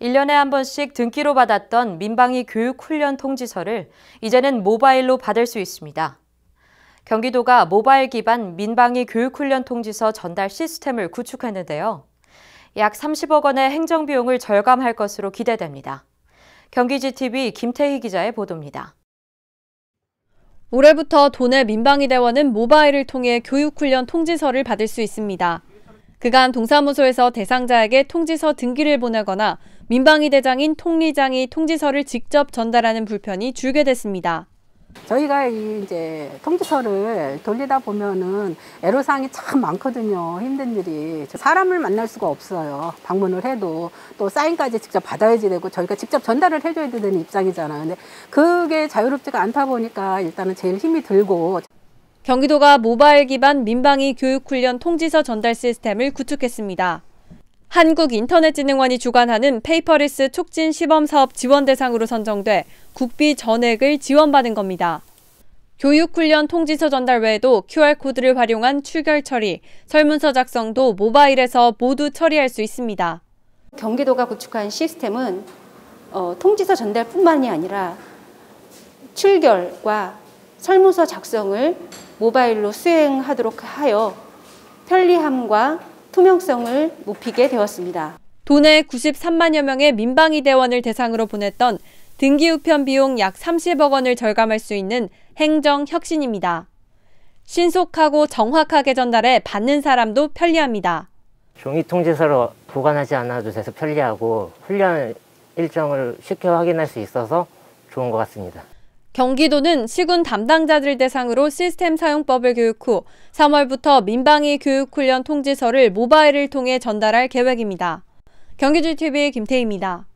1년에 한 번씩 등기로 받았던 민방위 교육 훈련 통지서를 이제는 모바일로 받을 수 있습니다. 경기도가 모바일 기반 민방위 교육 훈련 통지서 전달 시스템을 구축했는데요. 약 30억 원의 행정 비용을 절감할 것으로 기대됩니다. 경기지TV 김태희 기자의 보도입니다. 올해부터 도내 민방위 대원은 모바일을 통해 교육훈련 통지서를 받을 수 있습니다. 그간 동사무소에서 대상자에게 통지서 등기를 보내거나 민방위 대장인 통리장이 통지서를 직접 전달하는 불편이 줄게 됐습니다. 저희가 이제 통지서를 돌리다 보면은 애로사항이 참 많거든요. 힘든 일이. 사람을 만날 수가 없어요. 방문을 해도. 또 사인까지 직접 받아야지 되고 저희가 직접 전달을 해줘야 되는 입장이잖아요. 근데 그게 자유롭지가 않다 보니까 일단은 제일 힘이 들고. 경기도가 모바일 기반 민방위 교육훈련 통지서 전달 시스템을 구축했습니다. 한국인터넷진흥원이 주관하는 페이퍼리스 촉진 시범사업 지원 대상으로 선정돼 국비 전액을 지원받은 겁니다. 교육훈련 통지서 전달 외에도 QR코드를 활용한 출결 처리, 설문서 작성도 모바일에서 모두 처리할 수 있습니다. 경기도가 구축한 시스템은 어, 통지서 전달뿐만이 아니라 출결과 설문서 작성을 모바일로 수행하도록 하여 편리함과 투명성을 높이게 되었습니다. 도내 93만여 명의 민방위 대원을 대상으로 보냈던 등기 우편 비용 약 30억 원을 절감할 수 있는 행정 혁신입니다. 신속하고 정확하게 전달해 받는 사람도 편리합니다. 종이 통지서로 보관하지 않아도 돼서 편리하고 훈련 일정을 쉽게 확인할 수 있어서 좋은 것 같습니다. 경기도는 시군 담당자들 대상으로 시스템 사용법을 교육 후 3월부터 민방위 교육훈련 통지서를 모바일을 통해 전달할 계획입니다. 경기주TV 김태희입니다.